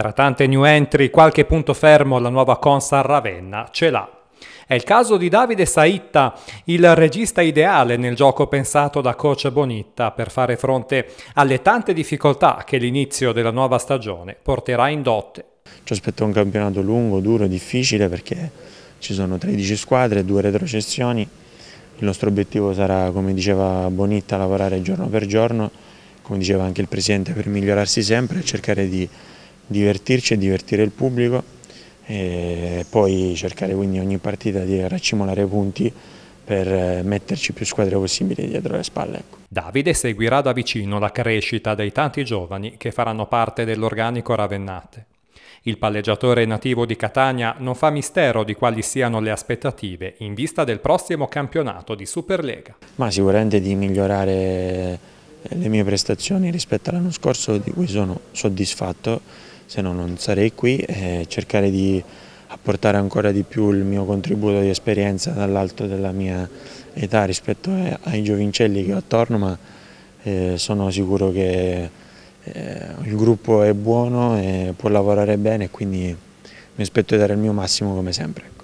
Tra tante new entry, qualche punto fermo la nuova Consar Ravenna ce l'ha. È il caso di Davide Saitta, il regista ideale nel gioco pensato da coach Bonitta per fare fronte alle tante difficoltà che l'inizio della nuova stagione porterà in dotte. Ci aspetta un campionato lungo, duro, difficile perché ci sono 13 squadre, due retrocessioni. Il nostro obiettivo sarà, come diceva Bonitta, lavorare giorno per giorno, come diceva anche il Presidente, per migliorarsi sempre e cercare di divertirci e divertire il pubblico e poi cercare quindi ogni partita di raccimolare punti per eh, metterci più squadre possibili dietro le spalle. Ecco. Davide seguirà da vicino la crescita dei tanti giovani che faranno parte dell'organico Ravennate. Il palleggiatore nativo di Catania non fa mistero di quali siano le aspettative in vista del prossimo campionato di Superlega. Ma sicuramente di migliorare eh, le mie prestazioni rispetto all'anno scorso di cui sono soddisfatto se no non sarei qui e eh, cercare di apportare ancora di più il mio contributo di esperienza dall'alto della mia età rispetto eh, ai giovincelli che ho attorno, ma eh, sono sicuro che eh, il gruppo è buono e può lavorare bene, quindi mi aspetto di dare il mio massimo come sempre.